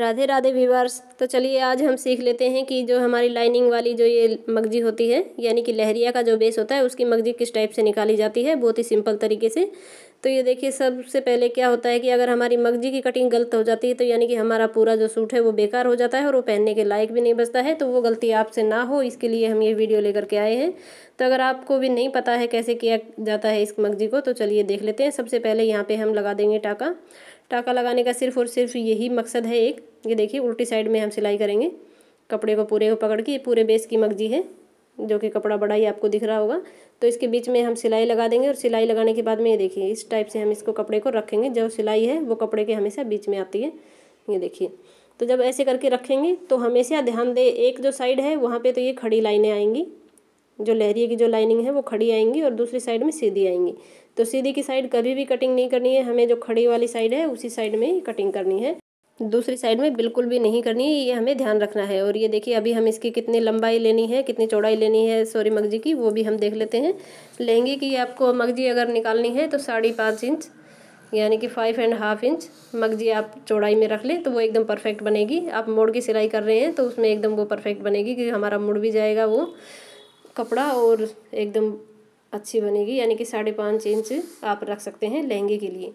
Radhe Radhe viewers तो चलिए आज हम सीख लेते हैं कि जो हमारी लाइनिंग वाली जो ये मगजी होती है यानी कि लहरिया का जो बेस होता है उसकी मगजी किस टाइप से निकाली जाती है बहुत ही सिंपल तरीके से तो ये देखिए सबसे पहले क्या होता है कि अगर हमारी मगजी की कटिंग गलत हो जाती है तो यानी कि हमारा पूरा जो सूट है वो बेकार हो जाता है और वो पहनने के लायक भी नहीं बचता है तो वो गलती आपसे ना हो इसके लिए हम ये वीडियो लेकर के आए हैं तो अगर आपको भी नहीं पता है कैसे किया जाता है इस मगजी को तो चलिए देख लेते हैं सबसे पहले यहाँ पर हम लगा देंगे टाका टाका लगाने का सिर्फ और सिर्फ यही मकसद है एक ये देखिए उल्टी साइड में हम सिलाई करेंगे कपड़े को पूरे को पकड़ के पूरे बेस की मगजी है जो कि कपड़ा बड़ा ही आपको दिख रहा होगा तो इसके बीच में हम सिलाई लगा देंगे और सिलाई लगाने के बाद में ये देखिए इस टाइप से हम इसको कपड़े को रखेंगे जो सिलाई है वो कपड़े के हमेशा बीच में आती है ये देखिए तो जब ऐसे करके रखेंगे तो हमेशा ध्यान दें एक जो साइड है वहाँ पे तो ये खड़ी लाइनें आएंगी जो लहरिए की जो लाइनिंग है वो खड़ी आएंगी और दूसरी साइड में सीधी आएंगी तो सीधी की साइड कभी भी कटिंग नहीं करनी है हमें जो खड़ी वाली साइड है उसी साइड में ही कटिंग करनी है दूसरी साइड में बिल्कुल भी नहीं करनी है ये हमें ध्यान रखना है और ये देखिए अभी हम इसकी कितनी लंबाई लेनी है कितनी चौड़ाई लेनी है सॉरी मगजी की वो भी हम देख लेते हैं लहंगे की आपको मगजी अगर निकालनी है तो साढ़े पाँच इंच यानी कि फाइव एंड हाफ इंच मगजी आप चौड़ाई में रख लें तो वो एकदम परफेक्ट बनेगी आप मोड़ की सिलाई कर रहे हैं तो उसमें एकदम वो परफेक्ट बनेगी कि हमारा मुड़ भी जाएगा वो कपड़ा और एकदम अच्छी बनेगी यानी कि साढ़े पाँच इंच आप रख सकते हैं लहंगे के लिए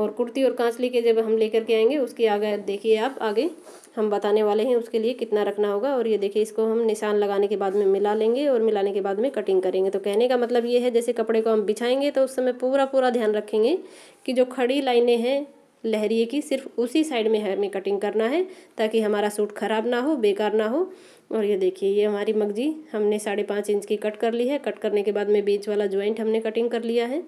और कुर्ती और कांचली के जब हम लेकर के आएंगे उसके आगे देखिए आप आगे हम बताने वाले हैं उसके लिए कितना रखना होगा और ये देखिए इसको हम निशान लगाने के बाद में मिला लेंगे और मिलाने के बाद में कटिंग करेंगे तो कहने का मतलब ये है जैसे कपड़े को हम बिछाएंगे तो उस समय पूरा पूरा ध्यान रखेंगे कि जो खड़ी लाइनें हैं लहरिए की सिर्फ उसी साइड में हमें कटिंग करना है ताकि हमारा सूट ख़राब ना हो बेकार ना हो और ये देखिए ये हमारी मगजी हमने साढ़े पाँच इंच की कट कर ली है कट करने के बाद में बीच वाला ज्वाइंट हमने कटिंग कर लिया है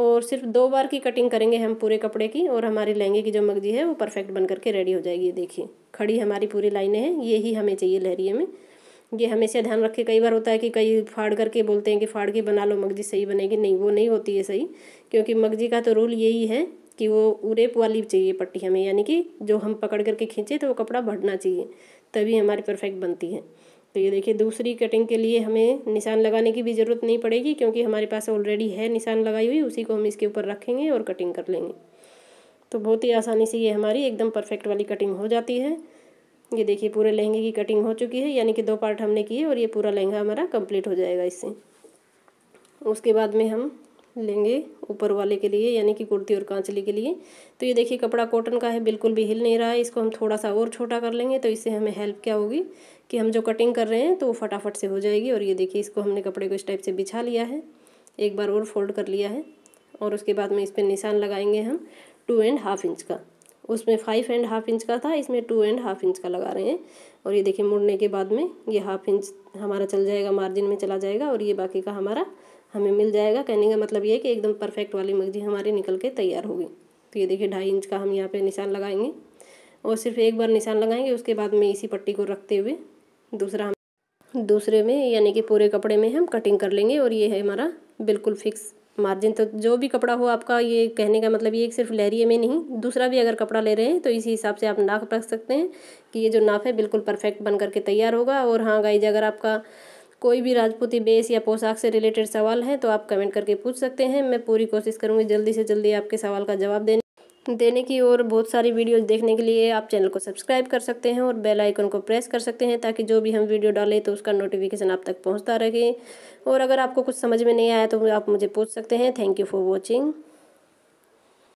और सिर्फ दो बार की कटिंग करेंगे हम पूरे कपड़े की और हमारे लहंगे की जो मगजी है वो परफेक्ट बन करके रेडी हो जाएगी देखिए खड़ी हमारी पूरी लाइनें हैं ये ही हमें चाहिए लहरिए में ये हमेशा ध्यान रखें कई बार होता है कि कई फाड़ करके बोलते हैं कि फाड़ के बना लो मगजी सही बनेगी नहीं वो नहीं होती है सही क्योंकि मगजी का तो रूल यही है कि वो रेप वाली चाहिए पट्टी हमें यानी कि जो हम पकड़ करके खींचे तो वो कपड़ा बढ़ना चाहिए तभी हमारी परफेक्ट बनती है तो ये देखिए दूसरी कटिंग के लिए हमें निशान लगाने की भी ज़रूरत नहीं पड़ेगी क्योंकि हमारे पास ऑलरेडी है निशान लगाई हुई उसी को हम इसके ऊपर रखेंगे और कटिंग कर लेंगे तो बहुत ही आसानी से ये हमारी एकदम परफेक्ट वाली कटिंग हो जाती है ये देखिए पूरे लहंगे की कटिंग हो चुकी है यानी कि दो पार्ट हमने किए और ये पूरा लहंगा हमारा कंप्लीट हो जाएगा इससे उसके बाद में हम लेंगे ऊपर वाले के लिए यानी कि कुर्ती और कांचली के लिए तो ये देखिए कपड़ा कॉटन का है बिल्कुल भी हिल नहीं रहा है इसको हम थोड़ा सा और छोटा कर लेंगे तो इससे हमें हेल्प क्या होगी कि हम जो कटिंग कर रहे हैं तो वो फटाफट से हो जाएगी और ये देखिए इसको हमने कपड़े को इस टाइप से बिछा लिया है एक बार और फोल्ड कर लिया है और उसके बाद में इस पर निशान लगाएंगे हम टू एंड हाफ इंच का उसमें फाइव एंड हाफ इंच का था इसमें टू एंड हाफ इंच का लगा रहे हैं और ये देखिए मुड़ने के बाद में ये हाफ इंच हमारा चल जाएगा मार्जिन में चला जाएगा और ये बाकी का हमारा हमें मिल जाएगा कहने का मतलब ये है कि एकदम परफेक्ट वाली मगजी हमारी निकल के तैयार होगी तो ये देखिए ढाई इंच का हम यहाँ पे निशान लगाएंगे और सिर्फ एक बार निशान लगाएंगे उसके बाद में इसी पट्टी को रखते हुए दूसरा हम दूसरे में यानी कि पूरे कपड़े में हम कटिंग कर लेंगे और ये है हमारा बिल्कुल फिक्स मार्जिन तो जो भी कपड़ा हो आपका ये कहने का मतलब ये सिर्फ लहरिए में नहीं दूसरा भी अगर कपड़ा ले रहे हैं तो इसी हिसाब से आप नाप रख सकते हैं कि ये जो नाप है बिल्कुल परफेक्ट बन करके तैयार होगा और हाँ गाइज अगर आपका कोई भी राजपूती बेस या पोशाक से रिलेटेड सवाल हैं तो आप कमेंट करके पूछ सकते हैं मैं पूरी कोशिश करूँगी जल्दी से जल्दी आपके सवाल का जवाब देने देने की और बहुत सारी वीडियोस देखने के लिए आप चैनल को सब्सक्राइब कर सकते हैं और बेल आइकन को प्रेस कर सकते हैं ताकि जो भी हम वीडियो डालें तो उसका नोटिफिकेशन आप तक पहुंचता रहे और अगर आपको कुछ समझ में नहीं आया तो आप मुझे पूछ सकते हैं थैंक यू फॉर वॉचिंग